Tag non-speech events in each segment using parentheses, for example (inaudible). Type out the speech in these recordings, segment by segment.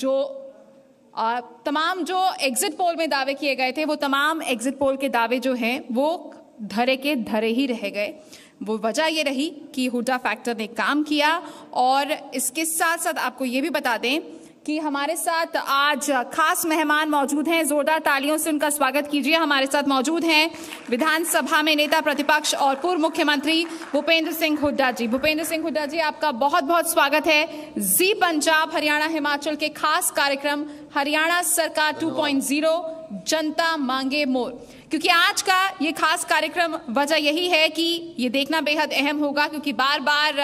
जो आ, तमाम जो एग्जिट पोल में दावे किए गए थे वो तमाम एग्जिट पोल के दावे जो हैं वो धरे के धरे ही रह गए वो वजह ये रही कि हुडा फैक्टर ने काम किया और इसके साथ साथ आपको ये भी बता दें कि हमारे साथ आज खास मेहमान मौजूद हैं जोरदार तालियों से उनका स्वागत कीजिए हमारे साथ मौजूद हैं विधानसभा में नेता प्रतिपक्ष और पूर्व मुख्यमंत्री भूपेंद्र सिंह हुड्डा जी भूपेंद्र सिंह हुड्डा जी आपका बहुत बहुत स्वागत है जी पंजाब हरियाणा हिमाचल के खास कार्यक्रम हरियाणा सरकार 2.0 जनता मांगे मोर क्योंकि आज का ये खास कार्यक्रम वजह यही है कि ये देखना बेहद अहम होगा क्योंकि बार बार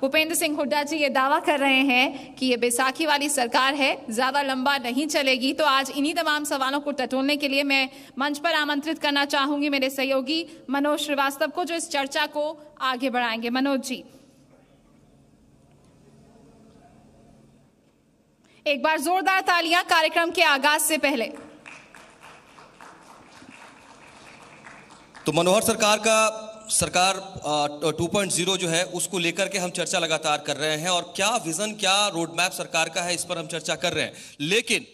भूपेंद्र सिंह हुड्डा जी ये दावा कर रहे हैं कि ये बैसाखी वाली सरकार है ज़्यादा लंबा नहीं चलेगी तो आज इन्हीं तमाम सवालों को टटोलने के लिए मैं मंच पर आमंत्रित करना चाहूंगी मेरे सहयोगी मनोज श्रीवास्तव को जो इस चर्चा को आगे बढ़ाएंगे मनोज जी एक बार जोरदार तालियां कार्यक्रम के आगाज से पहले तो मनोहर सरकार का सरकार 2.0 जो है उसको लेकर के हम चर्चा लगातार कर रहे हैं और क्या विजन क्या रोड मैप सरकार का है इस पर हम चर्चा कर रहे हैं लेकिन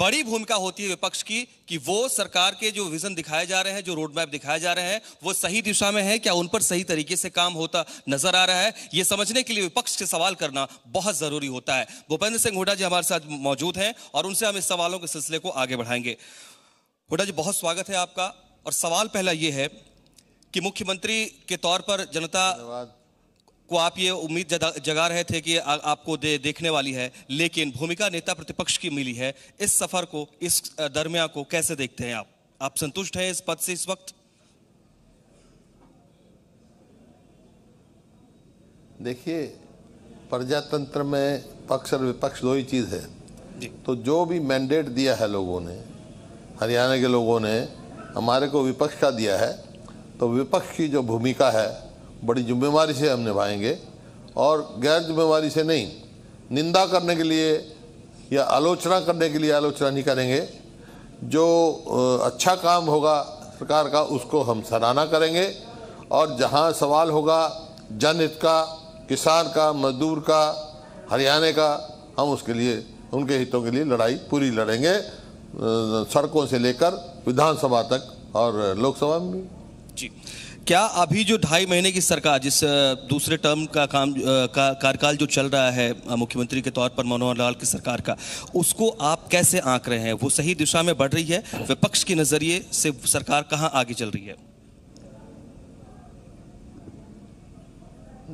बड़ी भूमिका होती है विपक्ष की कि वो सरकार के जो विजन दिखाए जा रहे हैं जो रोड मैप दिखाए जा रहे हैं वो सही दिशा में है क्या उन पर सही तरीके से काम होता नजर आ रहा है ये समझने के लिए विपक्ष से सवाल करना बहुत जरूरी होता है भूपेंद्र सिंह हुडा जी हमारे साथ मौजूद हैं और उनसे हम इस सवालों के सिलसिले को आगे बढ़ाएंगे हुडा जी बहुत स्वागत है आपका और सवाल पहला ये है कि मुख्यमंत्री के तौर पर जनता को आप ये उम्मीद जगा रहे थे कि आ, आपको दे, देखने वाली है लेकिन भूमिका नेता प्रतिपक्ष की मिली है इस सफर को इस दरमिया को कैसे देखते हैं आप आप संतुष्ट हैं इस पद से इस वक्त देखिए प्रजातंत्र में पक्ष और विपक्ष दो ही चीज़ है तो जो भी मैंडेट दिया है लोगों ने हरियाणा के लोगों ने हमारे को विपक्ष का दिया है तो विपक्ष की जो भूमिका है बड़ी जिम्मेवारी से हम निभाएंगे और गैर जिम्मेवारी से नहीं निंदा करने के लिए या आलोचना करने के लिए आलोचना नहीं करेंगे जो अच्छा काम होगा सरकार का उसको हम सराहना करेंगे और जहाँ सवाल होगा जनहित का किसान का मजदूर का हरियाणा का हम उसके लिए उनके हितों के लिए लड़ाई पूरी लड़ेंगे सड़कों से लेकर विधानसभा तक और लोकसभा में जी क्या अभी जो ढाई महीने की सरकार जिस दूसरे टर्म का काम का कार्यकाल जो चल रहा है मुख्यमंत्री के तौर पर मनोहर लाल की सरकार का उसको आप कैसे आंक रहे हैं वो सही दिशा में बढ़ रही है विपक्ष के नज़रिए से सरकार कहाँ आगे चल रही है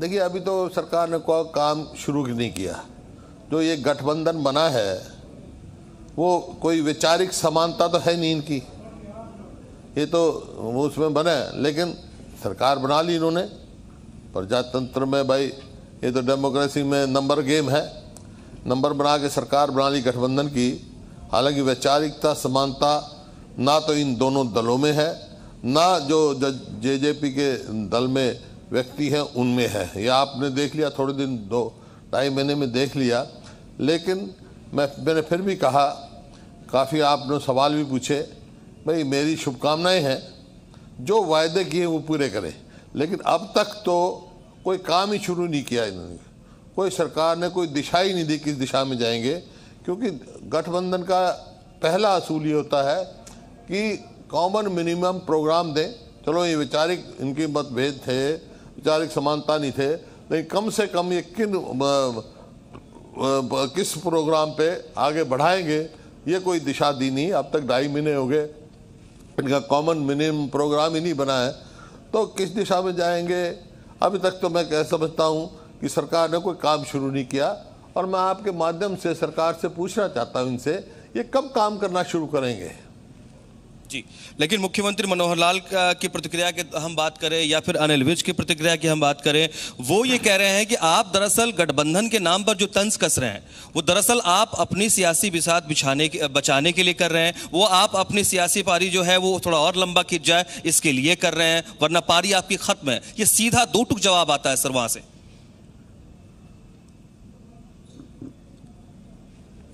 देखिए अभी तो सरकार ने कोई काम शुरू नहीं किया जो ये गठबंधन बना है वो कोई वैचारिक समानता तो है नहीं इनकी ये तो उसमें बने लेकिन सरकार बना ली इन्होंने प्रजातंत्र में भाई ये तो डेमोक्रेसी में नंबर गेम है नंबर बना के सरकार बना ली गठबंधन की हालांकि वैचारिकता समानता ना तो इन दोनों दलों में है ना जो जे जे पी के दल में व्यक्ति हैं उनमें है ये आपने देख लिया थोड़े दिन दो ढाई महीने में देख लिया लेकिन मैं मैंने फिर भी कहा काफ़ी आपने सवाल भी पूछे भाई मेरी शुभकामनाएं हैं जो वायदे किए वो पूरे करें लेकिन अब तक तो कोई काम ही शुरू नहीं किया इन्होंने कोई सरकार ने कोई दिशा ही नहीं दी किस दिशा में जाएंगे क्योंकि गठबंधन का पहला असूल ये होता है कि कॉमन मिनिमम प्रोग्राम दें चलो ये वैचारिक इनके मतभेद थे वैचारिक समानता नहीं थे लेकिन कम से कम ये किन किस प्रोग्राम पे आगे बढ़ाएंगे ये कोई दिशा दी नहीं अब तक ढाई महीने हो गए इनका कॉमन मिनिमम प्रोग्राम ही नहीं बना है तो किस दिशा में जाएंगे अभी तक तो मैं कह समझता हूँ कि सरकार ने कोई काम शुरू नहीं किया और मैं आपके माध्यम से सरकार से पूछना चाहता हूँ इनसे ये कब काम करना शुरू करेंगे जी लेकिन मुख्यमंत्री मनोहर लाल की प्रतिक्रिया की हम बात करें या फिर अनिल विज की प्रतिक्रिया की हम बात करें वो ये कह रहे हैं कि आप दरअसल गठबंधन के नाम पर जो तंज कस रहे हैं वो दरअसल आप अपनी सियासी विसात बिछाने के बचाने के लिए कर रहे हैं वो आप अपनी सियासी पारी जो है वो थोड़ा और लंबा खींच जाए इसके लिए कर रहे हैं वरना पारी आपकी खत्म है ये सीधा दो टुक जवाब आता है सर वहां से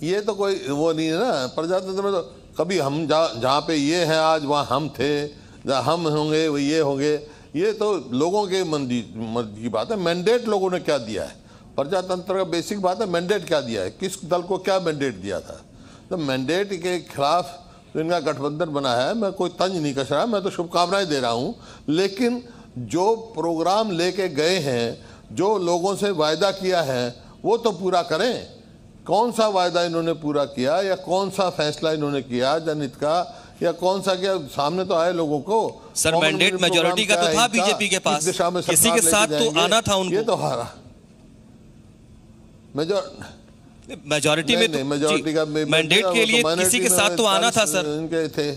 ये तो कोई वो नहीं है ना प्रजातंत्र में तो कभी हम जहाँ जहाँ पे ये हैं आज वहाँ हम थे जहाँ हम होंगे वो ये होंगे ये तो लोगों के मर्जी मर्जी की बात है मैंडेट लोगों ने क्या दिया है प्रजातंत्र का बेसिक बात है मैंडेट क्या दिया है किस दल को क्या मैंडेट दिया था तो मैंडेट के खिलाफ तो इनका गठबंधन बना है मैं कोई तंज नहीं कस रहा मैं तो शुभकामनाएं दे रहा हूँ लेकिन जो प्रोग्राम लेके गए हैं जो लोगों से वायदा किया है वो तो पूरा करें कौन सा वायदा इन्होंने पूरा किया या कौन सा फैसला इन्होंने किया जनहित का या कौन सा क्या सामने तो आए लोगों को सर मैंडेट मेजोरिटी का तो था बीजेपी के पास दिशा में किसी के साथ तो आना था उनको ये तो हारा मेजोर तो- मेजोरिटी में तो मेजोरिटी का मैंडेट के लिए किसी के साथ तो आना था सर इनके थे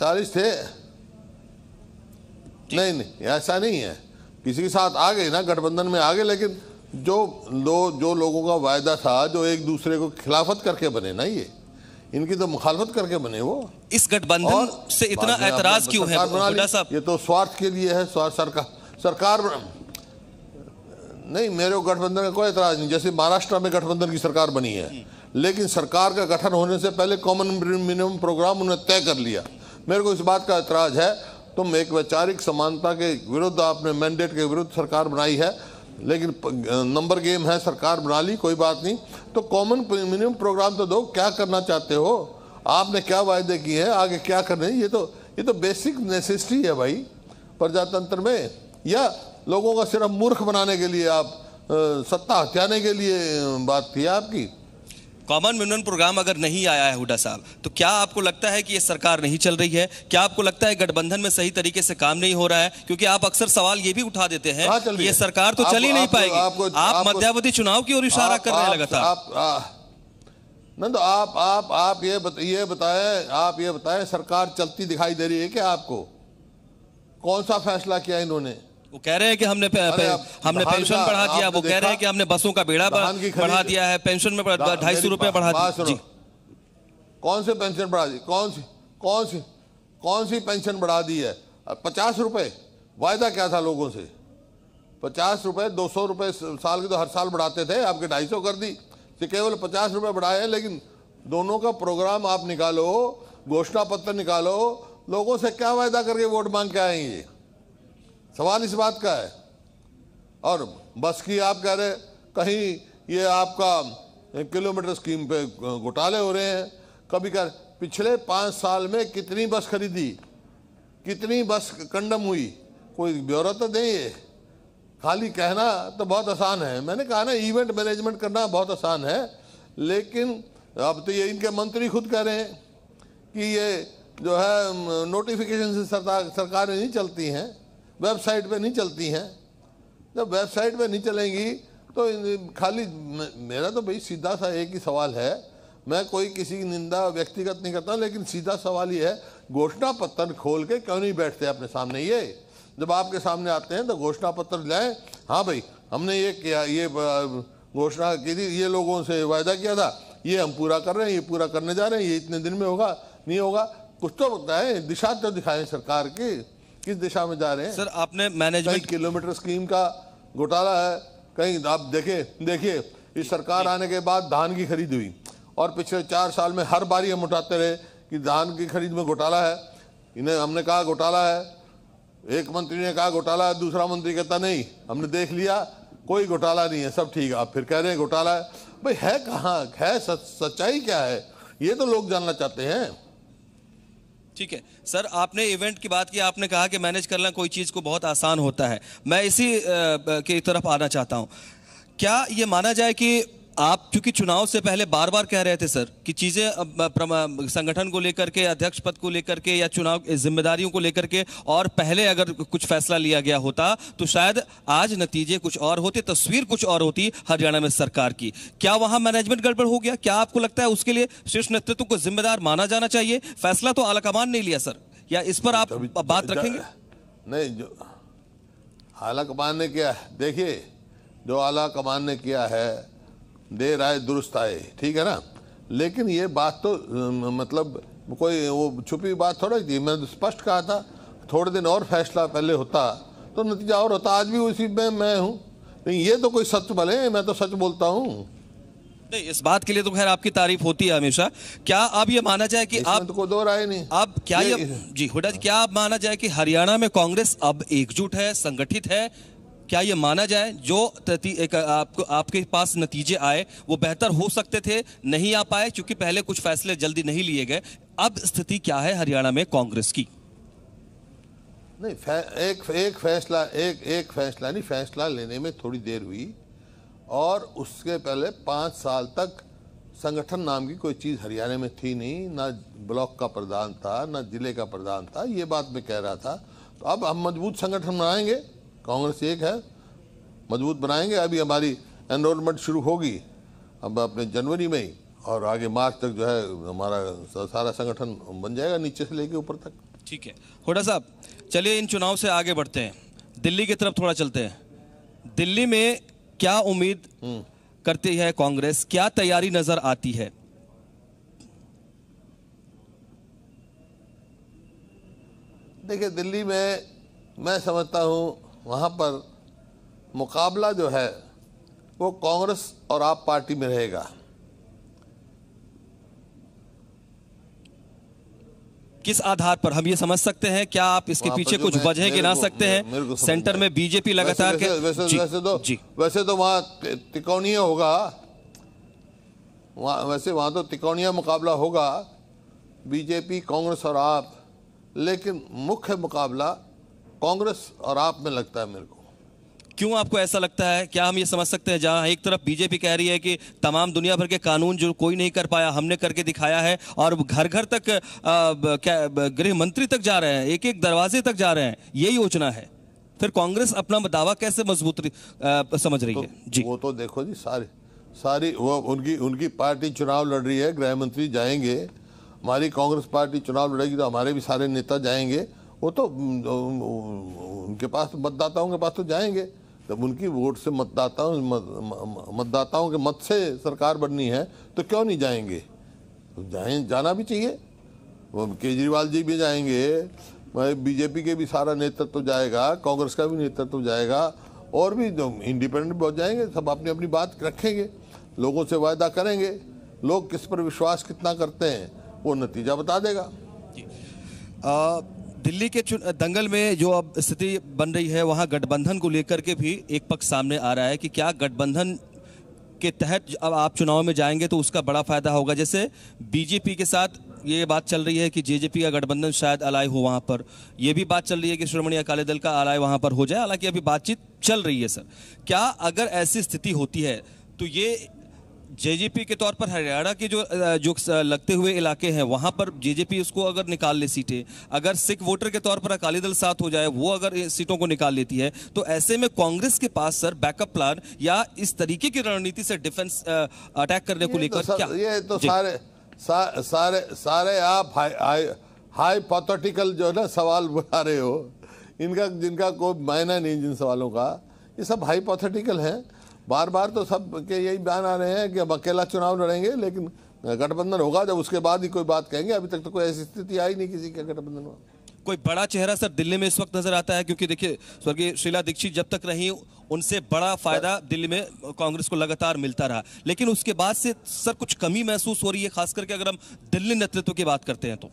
चालीस थे नहीं नहीं ऐसा नहीं है किसी के साथ आ गए ना गठबंधन में आ गए लेकिन जो लो जो लोगों का वायदा था जो एक दूसरे को खिलाफत करके बने ना ये इनकी तो मुखालफत करके बने वो इस गठबंधन से इतना एतराज क्यों है ये तो स्वार्थ के लिए है स्वार्थ सरकार सरकार नहीं मेरे को गठबंधन का कोई एतराज नहीं जैसे महाराष्ट्र में गठबंधन की सरकार बनी है लेकिन सरकार का गठन होने से पहले कॉमन मिनिमम प्रोग्राम उन्होंने तय कर लिया मेरे को इस बात का एतराज है तुम एक वैचारिक समानता के विरुद्ध आपने मैंडेट के विरुद्ध सरकार बनाई है लेकिन नंबर गेम है सरकार बना ली कोई बात नहीं तो कॉमन मिनिमम प्रोग्राम तो दो क्या करना चाहते हो आपने क्या वायदे किए हैं आगे क्या करने ये तो ये तो बेसिक नेसेसिटी है भाई प्रजातंत्र में या लोगों का सिर्फ मूर्ख बनाने के लिए आप सत्ता हत्याने के लिए बात थी आपकी कॉमन मिनिमम प्रोग्राम अगर नहीं आया है हुडा साहब तो क्या आपको लगता है कि ये सरकार नहीं चल रही है क्या आपको लगता है गठबंधन में सही तरीके से काम नहीं हो रहा है क्योंकि आप अक्सर सवाल ये भी उठा देते हैं ये सरकार तो चल ही नहीं पाएगी आपको, आप मध्यावधि चुनाव की ओर इशारा कर रहे हैं लगातार नहीं तो आप आप आप ये बत, ये बताएं आप ये बताएं सरकार चलती दिखाई दे रही है क्या आपको कौन सा फैसला किया इन्होंने वो कह रहे हैं कि हमने पे, पे, हमने पेंशन बढ़ा दिया वो कह रहे हैं कि हमने बसों का बेड़ा बढ़ा दिया है पेंशन में ढाई सौ रुपया बढ़ा दिया कौन से पेंशन बढ़ा दी कौन सी कौन सी कौन सी पेंशन बढ़ा दी है पचास रुपये वायदा क्या था लोगों से पचास रुपये दो सौ रुपये साल के तो हर साल बढ़ाते थे आपके ढाई सौ कर दी तो केवल पचास रुपये बढ़ाए हैं लेकिन दोनों का प्रोग्राम आप निकालो घोषणा पत्र निकालो लोगों से क्या वायदा करके वोट मांग के आएंगे सवाल इस बात का है और बस की आप कह रहे कहीं ये आपका किलोमीटर स्कीम पे घोटाले हो रहे हैं कभी कह पिछले पाँच साल में कितनी बस खरीदी कितनी बस कंडम हुई कोई ब्यौरा तो दें ये खाली कहना तो बहुत आसान है मैंने कहा ना इवेंट मैनेजमेंट करना बहुत आसान है लेकिन अब तो ये इनके मंत्री खुद कह रहे हैं कि ये जो है नोटिफिकेशन से सरकार सरकारें नहीं चलती हैं वेबसाइट पे नहीं चलती हैं जब वेबसाइट पे नहीं चलेंगी तो खाली मेरा तो भाई सीधा सा एक ही सवाल है मैं कोई किसी की निंदा व्यक्तिगत नहीं करता लेकिन सीधा सवाल ये है घोषणा पत्र खोल के क्यों नहीं बैठते अपने सामने ये जब आपके सामने आते हैं तो घोषणा पत्र लाएँ हाँ भाई हमने ये किया ये घोषणा की थी ये लोगों से वायदा किया था ये हम पूरा कर रहे हैं ये पूरा करने जा रहे हैं ये इतने दिन में होगा नहीं होगा कुछ तो बताएं दिशा तो दिखाएं सरकार की किस दिशा में जा रहे हैं सर आपने मैनेजमेंट किलोमीटर स्कीम का घोटाला है कहीं आप देखे देखिए इस सरकार आने के बाद धान की खरीद हुई और पिछले चार साल में हर बारी हम उठाते रहे कि धान की खरीद में घोटाला है इन्हें हमने कहा घोटाला है एक मंत्री ने कहा घोटाला है दूसरा मंत्री कहता नहीं हमने देख लिया कोई घोटाला नहीं है सब ठीक है आप फिर कह रहे हैं घोटाला है भाई है कहाँ है सच, सच्चाई क्या है ये तो लोग जानना चाहते हैं ठीक है सर आपने इवेंट की बात की आपने कहा कि मैनेज करना कोई चीज़ को बहुत आसान होता है मैं इसी की तरफ आना चाहता हूँ क्या ये माना जाए कि आप क्योंकि चुनाव से पहले बार बार कह रहे थे सर कि चीज़ें संगठन को लेकर के अध्यक्ष पद को लेकर के या चुनाव जिम्मेदारियों को लेकर के और पहले अगर कुछ फैसला लिया गया होता तो शायद आज नतीजे कुछ और होते तस्वीर कुछ और होती हरियाणा में सरकार की क्या वहां मैनेजमेंट गड़बड़ हो गया क्या आपको लगता है उसके लिए शीर्ष नेतृत्व को जिम्मेदार माना जाना चाहिए फैसला तो आलाकमान ने लिया सर या इस पर आप तो बात रखेंगे नहीं जो आला कमान ने किया देखिए जो आला कमान ने किया है दे आए दुरुस्त आए ठीक है ना लेकिन ये बात तो मतलब कोई वो छुपी बात थोड़ी थी मैंने तो स्पष्ट कहा था थोड़े दिन और फैसला पहले होता तो नतीजा और होता आज भी उसी में मैं हूँ नहीं ये तो कोई सच भले मैं तो सच बोलता हूँ नहीं इस बात के लिए तो खैर आपकी तारीफ होती है हमेशा क्या आप ये माना जाए कि आप तो को दो राय नहीं आप क्या ये, ये जी हुडा जी क्या आप माना जाए कि हरियाणा में कांग्रेस अब एकजुट है संगठित है क्या ये माना जाए जो एक आपको आपके पास नतीजे आए वो बेहतर हो सकते थे नहीं आ पाए क्योंकि पहले कुछ फैसले जल्दी नहीं लिए गए अब स्थिति क्या है हरियाणा में कांग्रेस की नहीं एक एक फैसला एक एक फैसला नहीं फैसला लेने में थोड़ी देर हुई और उसके पहले पाँच साल तक संगठन नाम की कोई चीज़ हरियाणा में थी नहीं ना ब्लॉक का प्रधान था ना जिले का प्रधान था ये बात मैं कह रहा था तो अब हम मजबूत संगठन बनाएंगे कांग्रेस एक है मजबूत बनाएंगे अभी हमारी एनरोलमेंट शुरू होगी अब अपने जनवरी में ही और आगे मार्च तक जो है हमारा सारा संगठन बन जाएगा नीचे से लेके ऊपर तक ठीक है होडा साहब चलिए इन चुनाव से आगे बढ़ते हैं दिल्ली की तरफ थोड़ा चलते हैं दिल्ली में क्या उम्मीद हम्म। करती है कांग्रेस क्या तैयारी नजर आती है देखिए दिल्ली में मैं समझता हूँ वहाँ पर मुकाबला जो है वो कांग्रेस और आप पार्टी में रहेगा किस आधार पर हम ये समझ सकते हैं क्या आप इसके पीछे कुछ वजह गिना सकते हैं सेंटर में बीजेपी लगातार वैसे, वैसे, वैसे, वैसे तो जी। वैसे तो वहाँ तिकोणीय होगा वहाँ वैसे वहाँ तो तिकोणीय मुकाबला होगा बीजेपी कांग्रेस और आप लेकिन मुख्य मुकाबला कांग्रेस और आप में लगता है मेरे को क्यों आपको ऐसा लगता है क्या हम ये समझ सकते हैं जहां एक तरफ बीजेपी कह रही है कि तमाम दुनिया भर के कानून जो कोई नहीं कर पाया हमने करके दिखाया है और घर घर तक गृह मंत्री तक जा रहे हैं एक एक दरवाजे तक जा रहे हैं ये योजना है फिर कांग्रेस अपना दावा कैसे मजबूत समझ रही तो, है जी वो तो देखो जी सारी सारी वो उनकी उनकी पार्टी चुनाव लड़ रही है गृह मंत्री जाएंगे हमारी कांग्रेस पार्टी चुनाव लड़ेगी तो हमारे भी सारे नेता जाएंगे वो तो उनके पास मतदाताओं के पास तो जाएंगे जब उनकी वोट से मतदाताओं मतदाताओं के मत से सरकार बननी है तो क्यों नहीं जाएंगे तो जाए जाना भी चाहिए केजरीवाल जी भी जाएंगे बीजेपी के भी सारा नेतृत्व तो जाएगा कांग्रेस का भी नेतृत्व तो जाएगा और भी जो इंडिपेंडेंट बहुत जाएंगे सब अपनी अपनी बात रखेंगे लोगों से वायदा करेंगे लोग किस पर विश्वास कितना करते हैं वो नतीजा बता देगा दिल्ली के दंगल में जो अब स्थिति बन रही है वहाँ गठबंधन को लेकर के भी एक पक्ष सामने आ रहा है कि क्या गठबंधन के तहत अब आप चुनाव में जाएंगे तो उसका बड़ा फायदा होगा जैसे बीजेपी के साथ ये बात चल रही है कि जेजेपी का गठबंधन शायद अलाय हो वहाँ पर यह भी बात चल रही है कि श्रोमणी अकाली दल का अलाय वहाँ पर हो जाए हालांकि अभी बातचीत चल रही है सर क्या अगर ऐसी स्थिति होती है तो ये जेजेपी के तौर पर हरियाणा के जो जो लगते हुए इलाके हैं वहां पर जेजेपी उसको अगर निकाल ले सीटें अगर सिख वोटर के तौर पर अकाली दल साथ हो जाए वो अगर सीटों को निकाल लेती है तो ऐसे में कांग्रेस के पास सर बैकअप प्लान या इस तरीके की रणनीति से डिफेंस अटैक करने को लेकर तो क्या ये तो सारे सा, सारे सारे आप हाइपोथेटिकल जो है ना सवाल बुला रहे हो इनका जिनका कोई मायना नहीं जिन सवालों का ये सब हाइपोथेटिकल है बार बार तो सब के यही बयान आ रहे हैं कि अब अकेला चुनाव लड़ेंगे लेकिन गठबंधन होगा जब उसके बाद ही कोई बात कहेंगे अभी तक तो कोई ऐसी स्थिति आई नहीं किसी के गठबंधन में कोई बड़ा चेहरा सर दिल्ली में इस वक्त नजर आता है क्योंकि देखिए स्वर्गीय शीला दीक्षित जब तक रही उनसे बड़ा फायदा दिल्ली में कांग्रेस को लगातार मिलता रहा लेकिन उसके बाद से सर कुछ कमी महसूस हो रही है खास करके अगर हम दिल्ली नेतृत्व की बात करते हैं तो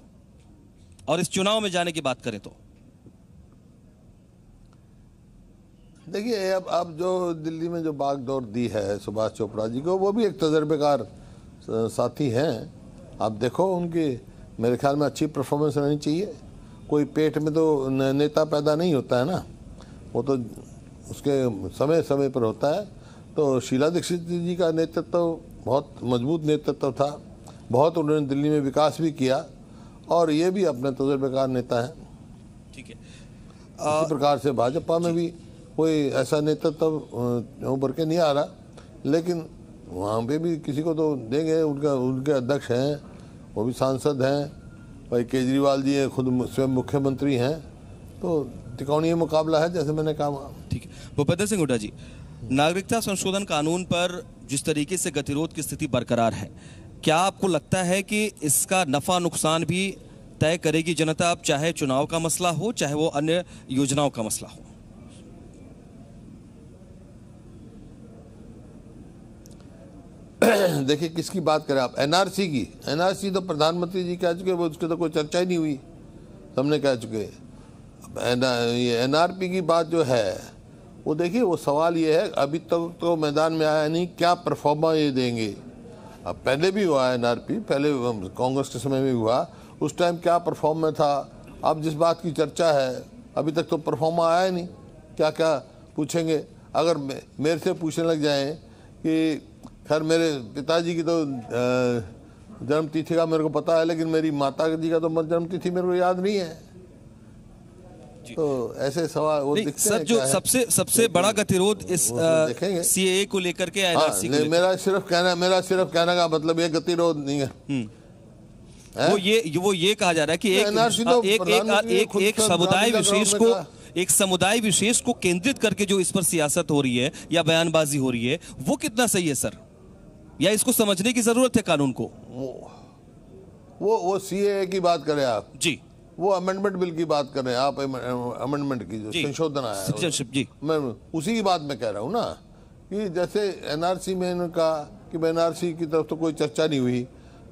और इस चुनाव में जाने की बात करें तो देखिए अब अब जो दिल्ली में जो बागडोर दी है सुभाष चोपड़ा जी को वो भी एक तजर्बेकार साथी हैं आप देखो उनकी मेरे ख्याल में अच्छी परफॉर्मेंस रहनी चाहिए कोई पेट में तो नेता पैदा नहीं होता है ना वो तो उसके समय समय पर होता है तो शीला दीक्षित जी का नेतृत्व तो बहुत मजबूत नेतृत्व था बहुत उन्होंने दिल्ली में विकास भी किया और ये भी अपने तजर्बेकार नेता हैं ठीक है इसी प्रकार से भाजपा में भी कोई ऐसा नेता तब उभर के नहीं आ रहा लेकिन वहाँ पे भी किसी को तो देंगे उनका उनके अध्यक्ष हैं वो भी सांसद हैं भाई केजरीवाल जी हैं खुद स्वयं मुख्यमंत्री हैं तो तिकौणी मुकाबला है जैसे मैंने कहा ठीक है भूपेंद्र सिंह हुडा जी नागरिकता संशोधन कानून पर जिस तरीके से गतिरोध की स्थिति बरकरार है क्या आपको लगता है कि इसका नफा नुकसान भी तय करेगी जनता अब चाहे चुनाव का मसला हो चाहे वो अन्य योजनाओं का मसला हो देखिए किसकी बात करें आप एनआरसी की एनआरसी तो प्रधानमंत्री जी कह चुके वो उसके तो कोई चर्चा ही नहीं हुई हमने कह चुके ये पी की बात जो है वो देखिए वो सवाल ये है अभी तक तो मैदान में आया नहीं क्या परफॉर्मा ये देंगे अब पहले भी हुआ एन पहले कांग्रेस के समय में भी हुआ उस टाइम क्या परफॉर्म में था अब जिस बात की चर्चा है अभी तक तो परफॉर्मा आया नहीं क्या क्या पूछेंगे अगर मेरे से पूछने लग जाएं कि खैर मेरे पिताजी की तो जन्म तिथि का मेरे को पता है लेकिन मेरी माता जी का तो जन्म तिथि मेरे को याद नहीं है तो ऐसे सवाल वो दिखते सर जो सबसे सबसे बड़ा गतिरोध इस सी ए तो को लेकर के हाँ, को मेरा सिर्फ कहना मेरा सिर्फ कहने का मतलब ये गतिरोध नहीं है हम्म। वो ये वो ये कहा जा रहा है कि तो एक एक एक एक, एक समुदाय विशेष को एक समुदाय विशेष को केंद्रित करके जो इस पर सियासत हो रही है या बयानबाजी हो रही है वो कितना सही है सर या इसको समझने की जरूरत है कानून को वो वो वो की बात करें आप जी वो अमेंडमेंट बिल की बात करें आप अमेंडमेंट की जो संशोधन आया है जी मैं उसी की बात मैं कह रहा हूँ ना कि जैसे एनआरसी में कहा कि एनआरसी की तरफ तो कोई चर्चा नहीं हुई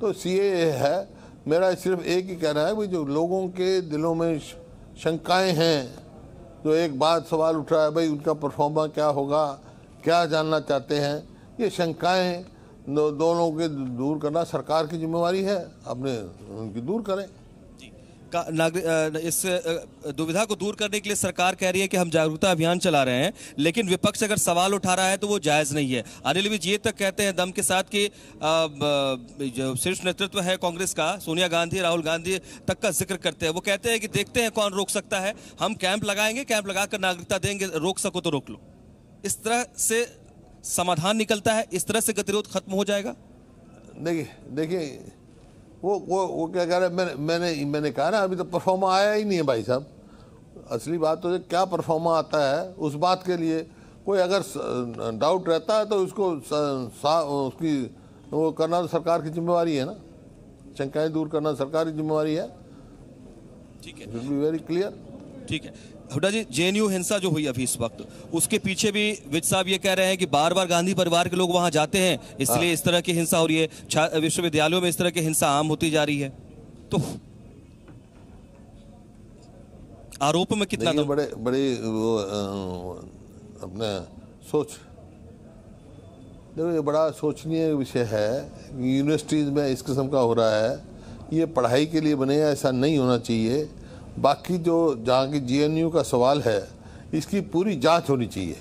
तो सीए है मेरा सिर्फ एक ही कहना है कि जो लोगों के दिलों में शंकाएं हैं जो एक बात सवाल उठ रहा है भाई उनका परफॉर्मा क्या होगा क्या जानना चाहते हैं ये शंकाएं दोनों के दूर करना सरकार की जिम्मेवारी है अपने उनकी दूर करें इस दुविधा को दूर करने के लिए सरकार कह रही है कि हम जागरूकता अभियान चला रहे हैं लेकिन विपक्ष अगर सवाल उठा रहा है तो वो जायज़ नहीं है अनिल विज ये तक तो कहते हैं दम के साथ कि शीर्ष नेतृत्व है कांग्रेस का सोनिया गांधी राहुल गांधी तक का जिक्र करते हैं वो कहते हैं कि देखते हैं कौन रोक सकता है हम कैंप लगाएंगे कैंप लगाकर नागरिकता देंगे रोक सको तो रोक लो इस तरह से समाधान निकलता है इस तरह से गतिरोध खत्म हो जाएगा देखिए देखिए वो वो वो क्या कह रहे हैं मैंने मैंने मैंने कहा ना अभी तो परफॉर्मा आया ही नहीं है भाई साहब असली बात तो क्या परफॉर्मा आता है उस बात के लिए कोई अगर डाउट रहता है तो उसको उसकी वो करना तो सरकार की जिम्मेवारी है ना शंकाएँ दूर करना सरकार की जिम्मेवारी है ठीक है वेरी क्लियर ठीक है हुडा जी जे हिंसा जो हुई अभी इस वक्त उसके पीछे भी विज साहब ये कह रहे हैं कि बार बार गांधी परिवार के लोग वहां जाते हैं इसलिए हाँ। इस तरह की हिंसा हो रही है विश्वविद्यालयों में इस तरह की हिंसा आम होती जा रही है तो आरोप में कितना तो? बड़े बड़ी वो अपने सोच देखो ये बड़ा सोचनीय विषय है यूनिवर्सिटीज़ में इस किस्म का हो रहा है ये पढ़ाई के लिए बने ऐसा नहीं होना चाहिए बाकी जो जहाँ की जे का सवाल है इसकी पूरी जांच होनी चाहिए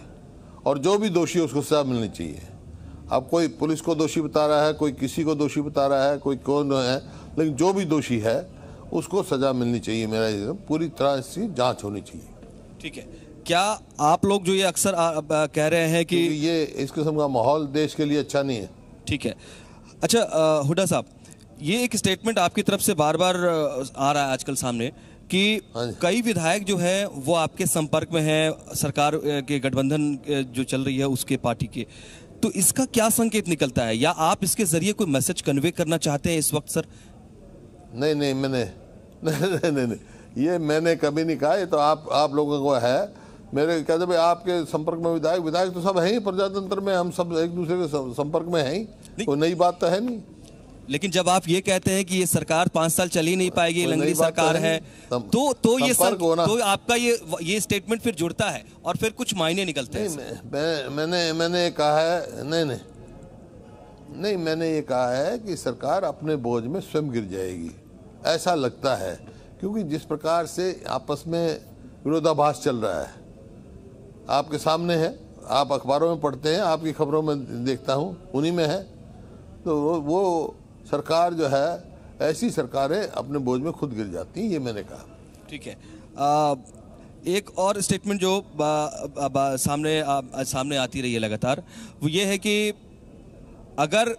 और जो भी दोषी है उसको सजा मिलनी चाहिए अब कोई पुलिस को दोषी बता रहा है कोई किसी को दोषी बता रहा है कोई कौन है लेकिन जो भी दोषी है उसको सजा मिलनी चाहिए मेरा तो पूरी तरह इसकी जाँच होनी चाहिए ठीक है क्या आप लोग जो ये अक्सर कह रहे हैं कि ये इस किस्म का माहौल देश के लिए अच्छा नहीं है ठीक है अच्छा हुडा साहब ये एक स्टेटमेंट आपकी तरफ से बार बार आ रहा है आजकल सामने कि हाँ कई विधायक जो है वो आपके संपर्क में है सरकार के गठबंधन जो चल रही है उसके पार्टी के तो इसका क्या संकेत निकलता है या आप इसके जरिए कोई मैसेज कन्वे करना चाहते हैं इस वक्त सर नहीं नहीं मैंने (laughs) नहीं नहीं नहीं, नहीं ये मैंने कभी नहीं कहा ये तो आप आप लोगों को है मेरे कहते भाई आपके संपर्क में विधायक विधायक तो सब हैं ही प्रजातंत्र में हम सब एक दूसरे के संपर्क में हैं ही कोई नई बात तो है नहीं लेकिन जब आप ये कहते हैं कि ये सरकार पांच साल चल ही नहीं तो पाएगी लंगड़ी तो सरकार है तो तो ये सर, तो आपका ये ये स्टेटमेंट फिर जुड़ता है और फिर कुछ मायने निकलते हैं मैं, मैं, मैंने मैंने कहा है नहीं नहीं नहीं मैंने ये कहा है कि सरकार अपने बोझ में स्वयं गिर जाएगी ऐसा लगता है क्योंकि जिस प्रकार से आपस में विरोधाभास चल रहा है आपके सामने है आप अखबारों में पढ़ते हैं आपकी खबरों में देखता हूँ उन्हीं में है तो वो सरकार जो है ऐसी सरकारें अपने बोझ में खुद गिर जाती हैं ये मैंने कहा ठीक है आ, एक और स्टेटमेंट जो बा, बा, बा, सामने आ, सामने आती रही है लगातार वो ये है कि अगर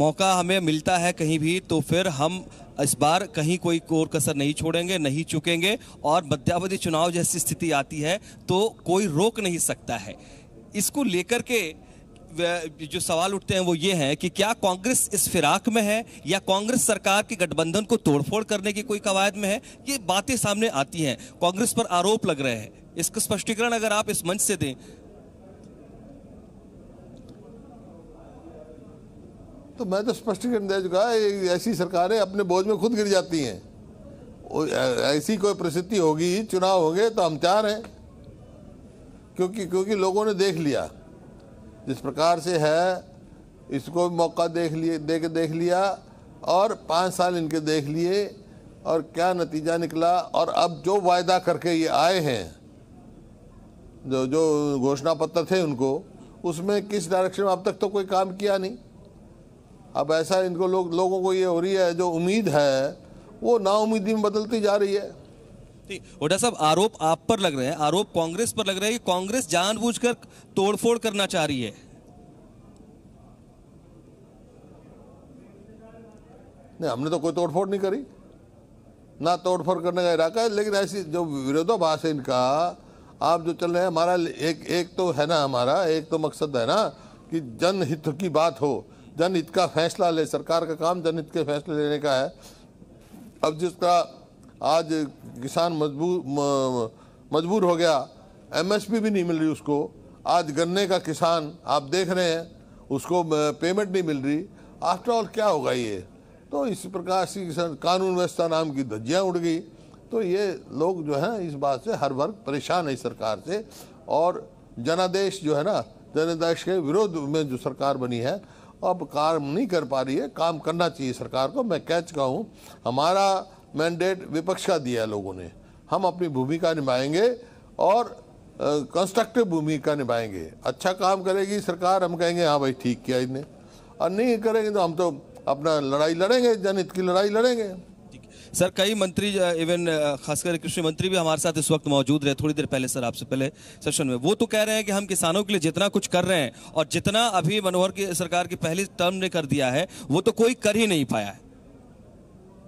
मौका हमें मिलता है कहीं भी तो फिर हम इस बार कहीं कोई कोर कसर नहीं छोड़ेंगे नहीं चुकेंगे और मध्यावधि चुनाव जैसी स्थिति आती है तो कोई रोक नहीं सकता है इसको लेकर के जो सवाल उठते हैं वो ये हैं कि क्या कांग्रेस इस फिराक में है या कांग्रेस सरकार के गठबंधन को तोड़फोड़ करने की कोई कवायद में है ये बातें सामने आती हैं कांग्रेस पर आरोप लग रहे हैं इसका स्पष्टीकरण अगर आप इस मंच से दें तो मैं तो स्पष्टीकरण दे चुका ऐसी सरकारें अपने बोझ में खुद गिर जाती हैं ऐसी कोई परिस्थिति होगी चुनाव होंगे तो हम तैयार हैं क्योंकि क्योंकि लोगों ने देख लिया जिस प्रकार से है इसको भी मौका देख लिए दे के देख लिया और पाँच साल इनके देख लिए और क्या नतीजा निकला और अब जो वायदा करके ये आए हैं जो जो घोषणा पत्र थे उनको उसमें किस डायरेक्शन में अब तक तो कोई काम किया नहीं अब ऐसा इनको लो, लोगों को ये हो रही है जो उम्मीद है वो नाउमीदी में बदलती जा रही है वोडा साहब आरोप आप पर लग रहे हैं आरोप कांग्रेस पर लग रहे हैं कि कांग्रेस जानबूझकर तोड़फोड़ करना चाह रही है नहीं हमने तो कोई तोड़फोड़ नहीं करी ना तोड़फोड़ करने का इराका है लेकिन ऐसी जो विरोधाभास है इनका आप जो चल रहे हैं हमारा एक एक तो है ना हमारा एक तो मकसद है ना कि जनहित की बात हो जनहित का फैसला ले सरकार का काम जनहित के फैसले लेने का है अब जिसका आज किसान मजबूर मजबूर हो गया एमएसपी भी नहीं मिल रही उसको आज गन्ने का किसान आप देख रहे हैं उसको पेमेंट नहीं मिल रही आफ्टर ऑल क्या होगा ये तो इस प्रकार से कानून व्यवस्था नाम की धज्जियाँ उड़ गई तो ये लोग जो है इस बात से हर वर्ग परेशान है सरकार से और जनादेश जो है ना जनादेश के विरोध में जो सरकार बनी है अब काम नहीं कर पा रही है काम करना चाहिए सरकार को मैं कह चुका हूँ हमारा मैंडेट विपक्ष का दिया है लोगों ने हम अपनी भूमिका निभाएंगे और कंस्ट्रक्टिव भूमिका निभाएंगे अच्छा काम करेगी सरकार हम कहेंगे हाँ भाई ठीक किया इनने और नहीं करेंगे तो हम तो अपना लड़ाई लड़ेंगे जनहित की लड़ाई लड़ेंगे सर कई मंत्री इवन खासकर कृषि मंत्री भी हमारे साथ इस वक्त मौजूद रहे थोड़ी देर पहले सर आपसे पहले सेशन में वो तो कह रहे हैं कि हम किसानों के लिए जितना कुछ कर रहे हैं और जितना अभी मनोहर की सरकार की पहली टर्म ने कर दिया है वो तो कोई कर ही नहीं पाया है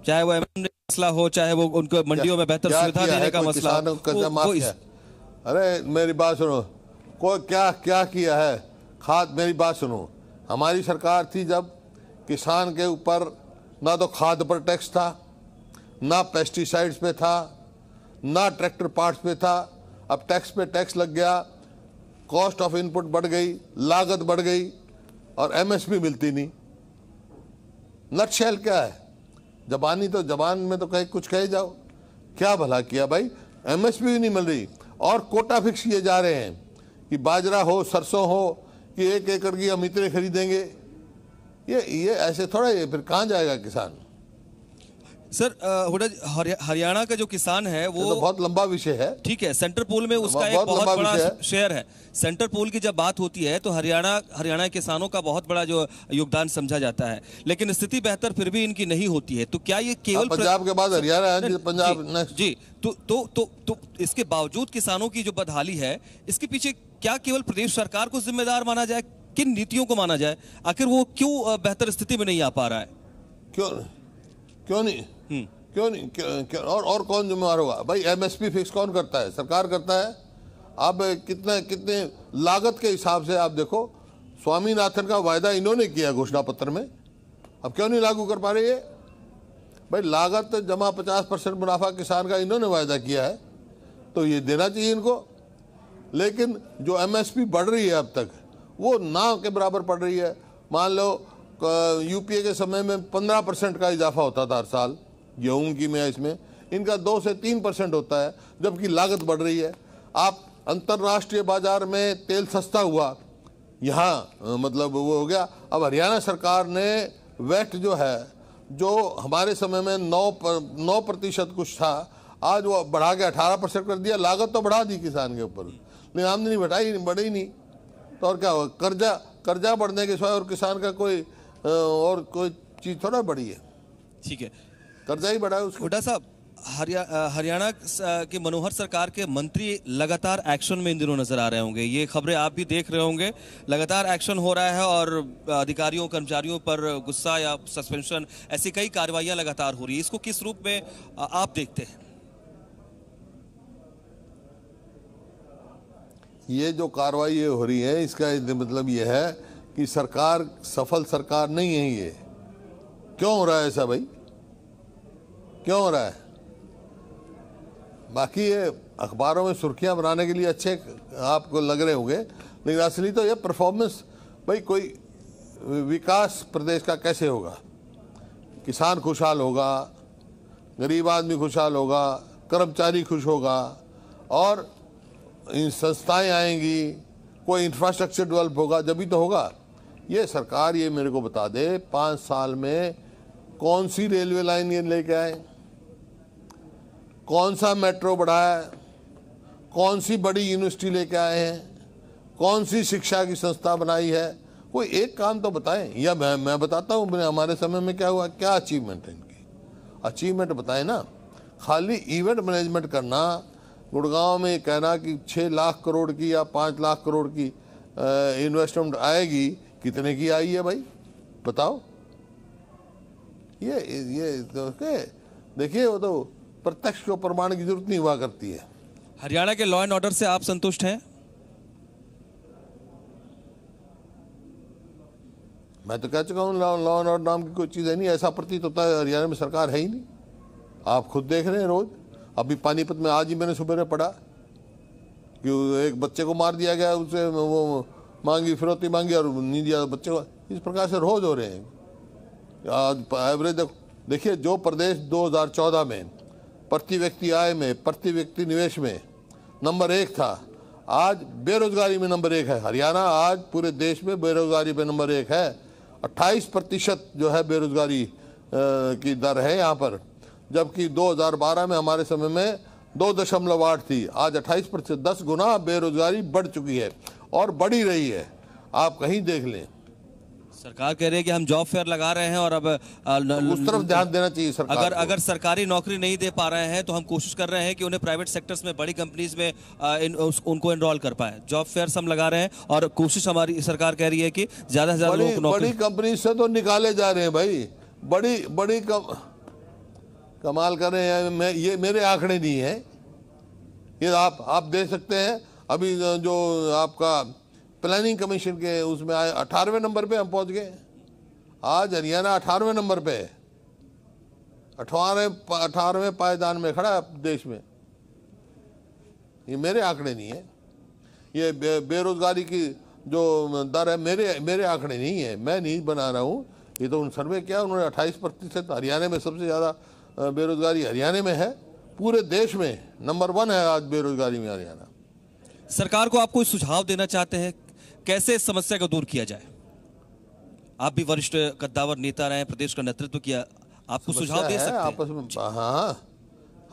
चाहे वो मसला हो चाहे वो उनको मंडियों में बेहतर सुविधा देने का मसला अरे मेरी बात सुनो कोई क्या क्या किया है खाद मेरी बात सुनो हमारी सरकार थी जब किसान के ऊपर ना तो खाद पर टैक्स था ना पेस्टिसाइड्स पे था ना ट्रैक्टर पार्ट्स पे था अब टैक्स पे टैक्स लग गया कॉस्ट ऑफ इनपुट बढ़ गई लागत बढ़ गई और एमएसपी मिलती नहीं नट क्या है जबानी तो जबान में तो कहे कुछ कहे जाओ क्या भला किया भाई एमएसपी भी नहीं मिल रही और कोटा फिक्स किए जा रहे हैं कि बाजरा हो सरसों हो कि एक एकड़ की हम इतने खरीदेंगे ये ये ऐसे थोड़ा ये फिर कहाँ जाएगा किसान सर हुडा हरियाणा का जो किसान है वो तो बहुत लंबा विषय है ठीक है सेंटर पोल में उसका एक बहुत बड़ा शेयर है सेंटर पोल की जब बात होती है तो हरियाणा हरियाणा किसानों का बहुत बड़ा जो योगदान समझा जाता है लेकिन स्थिति बेहतर फिर भी इनकी नहीं होती है तो क्या ये केवल पंजाब के बाद हरियाणा तो पंजाब जी तो, तो तो तो इसके बावजूद किसानों की जो बदहाली है इसके पीछे क्या केवल प्रदेश सरकार को जिम्मेदार माना जाए किन नीतियों को माना जाए आखिर वो क्यों बेहतर स्थिति में नहीं आ पा रहा है क्यों क्यों नहीं हम्म। क्यों नहीं क्यों, क्यों, और और कौन जिम्मेवार होगा भाई एमएसपी फिक्स कौन करता है सरकार करता है आप कितने कितने लागत के हिसाब से आप देखो स्वामीनाथन का वायदा इन्होंने किया घोषणा पत्र में अब क्यों नहीं लागू कर पा रहे ये भाई लागत जमा पचास परसेंट मुनाफा किसान का इन्होंने वायदा किया है तो ये देना चाहिए इनको लेकिन जो एमएसपी बढ़ रही है अब तक वो ना के बराबर पड़ रही है मान लो यूपीए के समय में पंद्रह परसेंट का इजाफा होता था हर साल गेहूँ की में इसमें इनका दो से तीन परसेंट होता है जबकि लागत बढ़ रही है आप अंतर्राष्ट्रीय बाजार में तेल सस्ता हुआ यहाँ मतलब वो हो गया अब हरियाणा सरकार ने वेट जो है जो हमारे समय में नौ पर, नौ प्रतिशत कुछ था आज वो बढ़ा के अठारह परसेंट कर दिया लागत तो बढ़ा दी किसान के ऊपर लेकिन आमदनी नहीं बढ़ी नहीं तो और क्या हुआ कर्जा कर्जा बढ़ने के सिवाय और किसान का कोई और कोई चीज़ थोड़ा बढ़ी है ठीक है कर्जा ही बढ़ा है उसको हुडा साहब हरियाणा के मनोहर सरकार के मंत्री लगातार एक्शन में इन दिनों नजर आ रहे होंगे ये खबरें आप भी देख रहे होंगे लगातार एक्शन हो रहा है और अधिकारियों कर्मचारियों पर गुस्सा या सस्पेंशन ऐसी कई कार्रवाइयां लगातार हो रही है इसको किस रूप में आप देखते हैं ये जो कार्रवाई हो रही है इसका मतलब यह है कि सरकार सफल सरकार नहीं है ये क्यों हो रहा है ऐसा भाई क्यों हो रहा है बाकी ये अखबारों में सुर्खियां बनाने के लिए अच्छे आपको लग रहे होंगे लेकिन असली तो ये परफॉर्मेंस भाई कोई विकास प्रदेश का कैसे होगा किसान खुशहाल होगा गरीब आदमी खुशहाल होगा कर्मचारी खुश होगा और इन संस्थाएं आएंगी कोई इंफ्रास्ट्रक्चर डेवलप होगा जब भी तो होगा ये सरकार ये मेरे को बता दे पाँच साल में कौन सी रेलवे लाइन ये लेके आए कौन सा मेट्रो बढ़ाया कौन सी बड़ी यूनिवर्सिटी लेके आए हैं कौन सी शिक्षा की संस्था बनाई है वो एक काम तो बताएं या मैं मैं बताता हूँ हमारे समय में क्या हुआ क्या अचीवमेंट है इनकी अचीवमेंट बताएं ना खाली इवेंट मैनेजमेंट करना गुड़गांव में कहना कि छः लाख करोड़ की या पाँच लाख करोड़ की इन्वेस्टमेंट आएगी कितने की आई है भाई बताओ ये ये तो देखिए वो तो प्रत्यक्ष को प्रमाण की जरूरत नहीं हुआ करती है हरियाणा के लॉ एंड ऑर्डर से आप संतुष्ट हैं मैं तो कह चुका हूँ लॉ एंड ऑर्डर नाम की कोई चीज़ है नहीं ऐसा प्रतीत होता है हरियाणा में सरकार है ही नहीं आप खुद देख रहे हैं रोज अभी पानीपत में आज ही मैंने सुबह में पढ़ा कि एक बच्चे को मार दिया गया उसे वो मांगी फिरौती मांगी और नहीं दिया बच्चे को इस प्रकार से रोज हो रहे हैं आज एवरेज देखिए जो प्रदेश 2014 में प्रति व्यक्ति आय में प्रति व्यक्ति निवेश में नंबर एक था आज बेरोजगारी में नंबर एक है हरियाणा आज पूरे देश में बेरोजगारी में नंबर एक है 28 प्रतिशत जो है बेरोजगारी की दर है यहाँ पर जबकि 2012 में हमारे समय में दो दशमलव आठ थी आज 28 प्रतिशत दस गुना बेरोजगारी बढ़ चुकी है और बढ़ी रही है आप कहीं देख लें सरकार कह रही है कि हम जॉब फेयर लगा रहे हैं और अब तो उस तरफ ध्यान देना चाहिए सरकार अगर को। अगर सरकारी नौकरी नहीं दे पा रहे हैं तो हम कोशिश कर रहे हैं कि उन्हें प्राइवेट सेक्टर्स में बड़ी कंपनीज में आ, इन, उस, उनको इनरोल कर पाए जॉब फेयर हम लगा रहे हैं और कोशिश हमारी सरकार कह रही है कि ज्यादा से ज्यादा लोग बड़ी कंपनी से तो निकाले जा रहे हैं भाई बड़ी बड़ी कम, कमाल कर रहे हैं मैं ये मेरे आंकड़े नहीं है ये आप आप दे सकते हैं अभी जो आपका प्लानिंग कमीशन के उसमें आए अठारहवें नंबर पे हम पहुंच गए आज हरियाणा अठारहवें नंबर पे है अठारहवें अठारहवें पायदान में खड़ा है देश में ये मेरे आंकड़े नहीं है ये बे, बेरोजगारी की जो दर है मेरे मेरे आंकड़े नहीं है मैं नहीं बना रहा हूँ ये तो उन सर्वे किया उन्होंने अट्ठाईस प्रतिशत हरियाणा में सबसे ज़्यादा बेरोजगारी हरियाणा में है पूरे देश में नंबर वन है आज बेरोजगारी में हरियाणा सरकार को आपको सुझाव देना चाहते हैं कैसे इस समस्या को दूर किया जाए आप भी वरिष्ठ कद्दावर नेता रहे प्रदेश का नेतृत्व किया आपको सुझाव दे सकते आपस में हाँ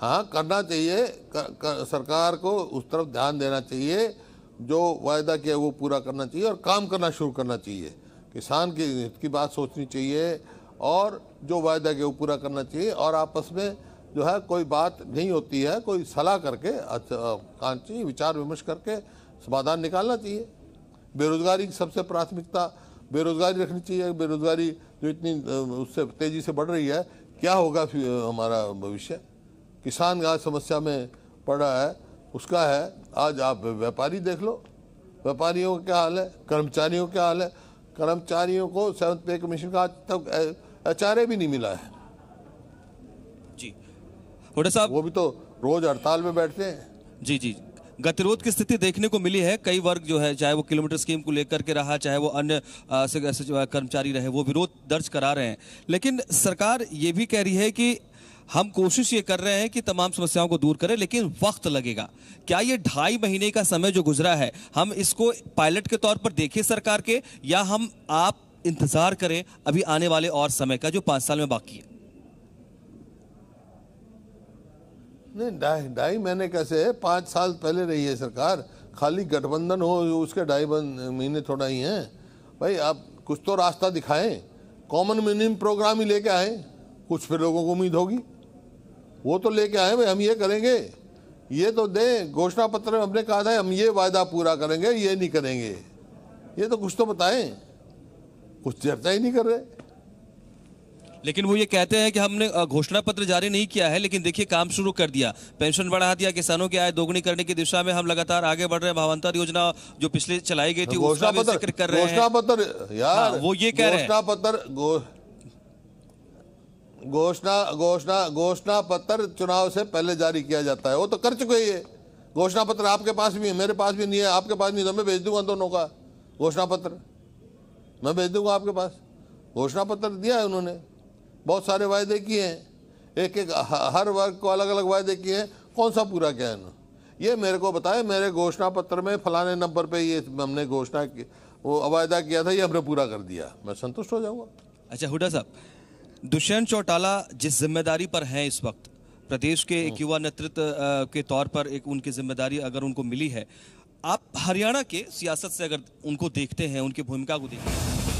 हाँ करना चाहिए कर, कर, सरकार को उस तरफ ध्यान देना चाहिए जो वायदा किया वो पूरा करना चाहिए और काम करना शुरू करना चाहिए किसान के हित की बात सोचनी चाहिए और जो वायदा किया वो पूरा करना चाहिए और आपस में जो है कोई बात नहीं होती है कोई सलाह करके अच्छा, विचार विमर्श करके समाधान निकालना चाहिए बेरोजगारी की सबसे प्राथमिकता बेरोजगारी रखनी चाहिए बेरोजगारी जो इतनी उससे तेजी से बढ़ रही है क्या होगा हमारा भविष्य किसान आज समस्या में पड़ा है उसका है आज आप व्यापारी देख लो व्यापारियों का क्या हाल है कर्मचारियों का हाल है कर्मचारियों को सेवन पे कमीशन का आज तक एच भी नहीं मिला है जी साहब वो भी तो रोज हड़ताल में बैठते हैं जी जी गतिरोध की स्थिति देखने को मिली है कई वर्ग जो है चाहे वो किलोमीटर स्कीम को लेकर के रहा चाहे वो अन्य कर्मचारी रहे वो विरोध दर्ज करा रहे हैं लेकिन सरकार ये भी कह रही है कि हम कोशिश ये कर रहे हैं कि तमाम समस्याओं को दूर करें लेकिन वक्त लगेगा क्या ये ढाई महीने का समय जो गुजरा है हम इसको पायलट के तौर पर देखें सरकार के या हम आप इंतज़ार करें अभी आने वाले और समय का जो पाँच साल में बाकी है नहीं ढाई ढाई महीने कैसे है पाँच साल पहले रही है सरकार खाली गठबंधन हो उसके ढाई महीने थोड़ा ही हैं भाई आप कुछ तो रास्ता दिखाएं कॉमन मिनिमम प्रोग्राम ही लेके आए कुछ फिर लोगों को उम्मीद होगी वो तो लेके आए भाई हम ये करेंगे ये तो दें घोषणा पत्र में हमने कहा था हम ये वायदा पूरा करेंगे ये नहीं करेंगे ये तो कुछ तो बताएं कुछ चर्चा ही नहीं कर रहे लेकिन वो ये कहते हैं कि हमने घोषणा पत्र जारी नहीं किया है लेकिन देखिए काम शुरू कर दिया पेंशन बढ़ा दिया किसानों की आय दोगुनी करने की दिशा में हम लगातार आगे बढ़ रहे हैं भावंतर योजना जो पिछले चलाई गई थी उसका भी जिक्र कर रहे हैं घोषणा पत्र यार हाँ, वो ये कह रहे हैं घोषणा पत्र घोषणा घोषणा घोषणा पत्र चुनाव से पहले जारी किया जाता है वो तो कर चुके ये घोषणा पत्र आपके पास भी है मेरे पास भी नहीं है आपके पास नहीं तो मैं भेज दूंगा दोनों का घोषणा पत्र मैं भेज दूंगा आपके पास घोषणा पत्र दिया है उन्होंने बहुत सारे वायदे किए हैं एक एक हर वर्ग को अलग अलग वायदे किए हैं कौन सा पूरा किया है ना ये मेरे को बताए मेरे घोषणा पत्र में फलाने नंबर पे ये हमने घोषणा की वो वायदा किया था ये हमने पूरा कर दिया मैं संतुष्ट हो जाऊँगा अच्छा हुडा साहब दुष्यंत चौटाला जिस जिम्मेदारी पर हैं इस वक्त प्रदेश के एक हम्म। युवा नेतृत्व के तौर पर एक उनकी जिम्मेदारी अगर उनको मिली है आप हरियाणा के सियासत से अगर उनको देखते हैं उनकी भूमिका को देखते हैं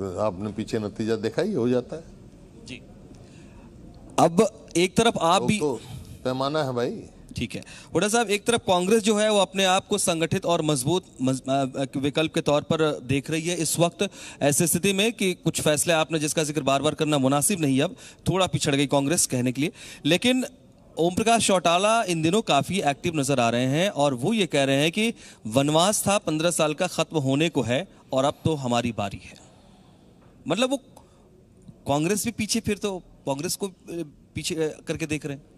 आपने पीछे नतीजा देखा ही हो जाता है जी अब एक तरफ आप भी तो पैमाना है भाई ठीक है वोडा साहब एक तरफ कांग्रेस जो है वो अपने आप को संगठित और मजबूत विकल्प के तौर पर देख रही है इस वक्त ऐसी स्थिति में कि कुछ फैसले आपने जिसका जिक्र बार बार करना मुनासिब नहीं अब थोड़ा पिछड़ गई कांग्रेस कहने के लिए लेकिन ओम प्रकाश चौटाला इन दिनों काफी एक्टिव नजर आ रहे हैं और वो ये कह रहे हैं कि वनवास था पंद्रह साल का खत्म होने को है और अब तो हमारी बारी है मतलब वो कांग्रेस भी पीछे फिर तो कांग्रेस को पीछे करके देख रहे हैं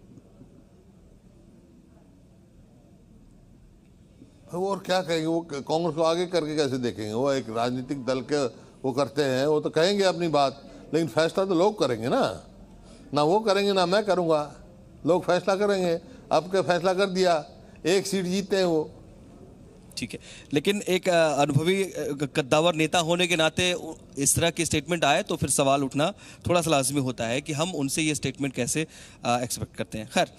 और क्या कहेंगे वो कांग्रेस को आगे करके कैसे देखेंगे वो एक राजनीतिक दल के वो करते हैं वो तो कहेंगे अपनी बात लेकिन फैसला तो लोग करेंगे ना ना वो करेंगे ना मैं करूंगा लोग फैसला करेंगे अब फैसला कर दिया एक सीट जीते हैं वो ठीक है लेकिन एक अनुभवी कद्दावर नेता होने के नाते इस तरह के स्टेटमेंट आए तो फिर सवाल उठना थोड़ा सा लाजमी होता है कि हम उनसे ये स्टेटमेंट कैसे एक्सपेक्ट करते हैं खैर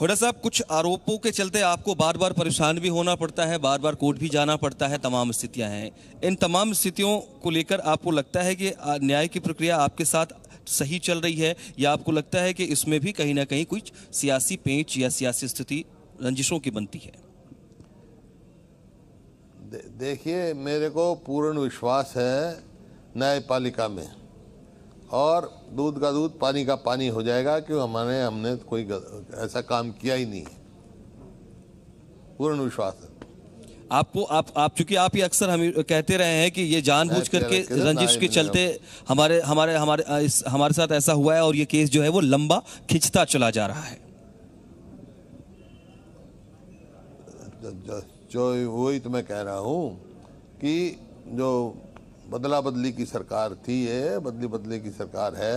होडा साहब कुछ आरोपों के चलते आपको बार बार परेशान भी होना पड़ता है बार बार कोर्ट भी जाना पड़ता है तमाम स्थितियां हैं इन तमाम स्थितियों को लेकर आपको लगता है कि न्याय की प्रक्रिया आपके साथ सही चल रही है या आपको लगता है कि इसमें भी कहीं ना कहीं कुछ सियासी पेंच या सियासी स्थिति रंजिशों की बनती है देखिए मेरे को पूर्ण विश्वास है न्यायपालिका में और दूध का दूध पानी का पानी हो जाएगा क्यों हमारे हमने कोई ऐसा काम किया ही नहीं पूर्ण विश्वास है आपको आप आप चूंकि आप ही अक्सर हम कहते रहे हैं कि ये जानबूझ करके रंजिश के चलते हमारे हमारे हमारे इस हमारे साथ ऐसा हुआ है और ये केस जो है वो लंबा खिंचता चला जा रहा है जो वही तो मैं कह रहा हूँ कि जो बदला बदली की सरकार थी ये बदली बदली की सरकार है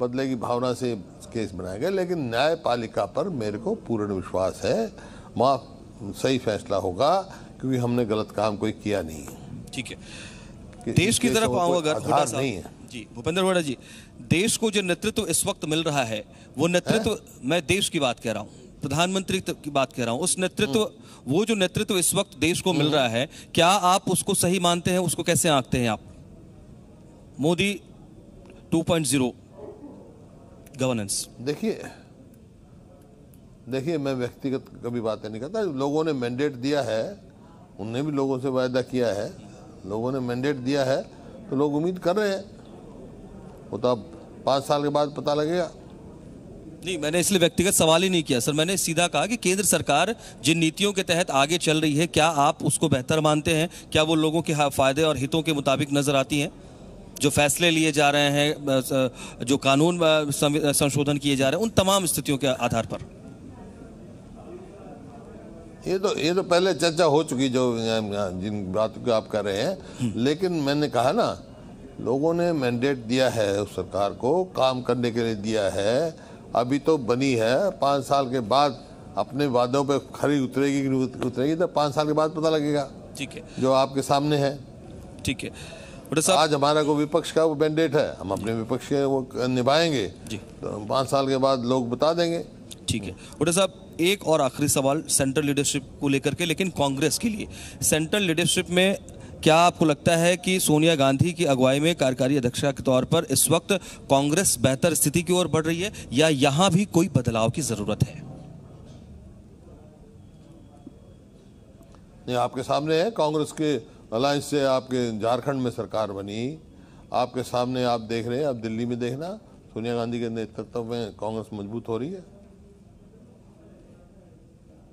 बदले की भावना से केस बनाया गया लेकिन न्यायपालिका पर मेरे को पूर्ण विश्वास है माफ सही फैसला होगा क्योंकि हमने गलत काम कोई किया नहीं ठीक है देश की तरफ आऊँ अगर नहीं है जी भूपेंद्र हुडा जी देश को जो नेतृत्व इस वक्त मिल रहा है वो नेतृत्व मैं देश की बात कह रहा हूँ प्रधानमंत्री की बात कह रहा हूँ उस नेतृत्व हम्म। वो जो नेतृत्व इस वक्त देश को मिल रहा है क्या आप उसको सही मानते हैं उसको कैसे आंकते हैं आप मोदी 2.0 गवर्नेंस देखिए देखिए मैं व्यक्तिगत कभी बातें नहीं करता लोगों ने मैंडेट दिया है उनने भी लोगों से वायदा किया है लोगों ने मैंडेट दिया है तो लोग उम्मीद कर रहे हैं वो तो अब पाँच साल के बाद पता लगेगा नहीं मैंने इसलिए व्यक्तिगत सवाल ही नहीं किया सर मैंने सीधा कहा कि केंद्र सरकार जिन नीतियों के तहत आगे चल रही है क्या आप उसको बेहतर मानते हैं क्या वो लोगों के फायदे और हितों के मुताबिक नजर आती हैं जो फैसले लिए जा रहे हैं जो कानून संशोधन किए जा रहे हैं उन तमाम स्थितियों के आधार पर ये तो ये तो पहले चर्चा हो चुकी जो जिन बात को आप कर रहे हैं हम्म। लेकिन मैंने कहा ना लोगों ने मैंडेट दिया है उस सरकार को काम करने के लिए दिया है अभी तो बनी है पाँच साल के बाद अपने वादों पे खरी उतरेगी कि उतरेगी तो पाँच साल के बाद पता लगेगा ठीक है जो आपके सामने है ठीक है आज हमारा को विपक्ष का वो मैंडेट है हम अपने विपक्ष के वो निभाएंगे जी तो पाँच साल के बाद लोग बता देंगे ठीक है डॉक्टर साहब एक और आखिरी सवाल सेंट्रल लीडरशिप को लेकर के लेकिन कांग्रेस के लिए सेंट्रल लीडरशिप में क्या आपको लगता है कि सोनिया गांधी की अगुवाई में कार्यकारी अध्यक्ष के तौर पर इस वक्त कांग्रेस बेहतर स्थिति की ओर बढ़ रही है या यहां भी कोई बदलाव की ज़रूरत है नहीं आपके सामने है कांग्रेस के अलायंस से आपके झारखंड में सरकार बनी आपके सामने आप देख रहे हैं आप दिल्ली में देखना सोनिया गांधी के नेतृत्व में कांग्रेस मजबूत हो रही है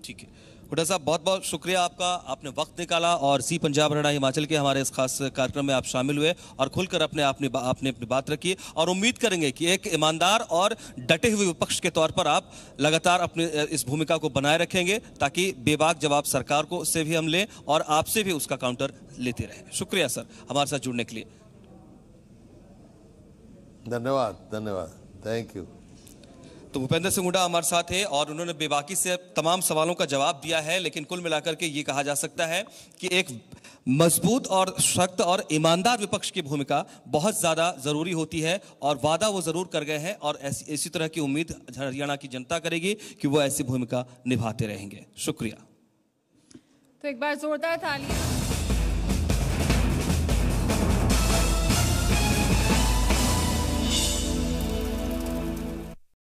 ठीक है हुडा साहब बहुत बहुत शुक्रिया आपका आपने वक्त निकाला और सी पंजाब हरियाणा हिमाचल के हमारे इस खास कार्यक्रम में आप शामिल हुए और खुलकर अपने आपने आपने अपनी बात रखी और उम्मीद करेंगे कि एक ईमानदार और डटे हुए विपक्ष के तौर पर आप लगातार अपने इस भूमिका को बनाए रखेंगे ताकि बेबाक जवाब सरकार को से भी हम लें और आपसे भी उसका काउंटर लेते रहें शुक्रिया सर हमारे साथ जुड़ने के लिए धन्यवाद धन्यवाद थैंक यू तो भूपेंद्र सिंह हुडा हमारे साथ है और उन्होंने बेबाकी से तमाम सवालों का जवाब दिया है लेकिन कुल मिलाकर के ये कहा जा सकता है कि एक मजबूत और सख्त और ईमानदार विपक्ष की भूमिका बहुत ज़्यादा ज़रूरी होती है और वादा वो ज़रूर कर गए हैं और ऐसी इसी तरह की उम्मीद हरियाणा की जनता करेगी कि वो ऐसी भूमिका निभाते रहेंगे शुक्रिया तो एक बार ज़ोरदार तालियां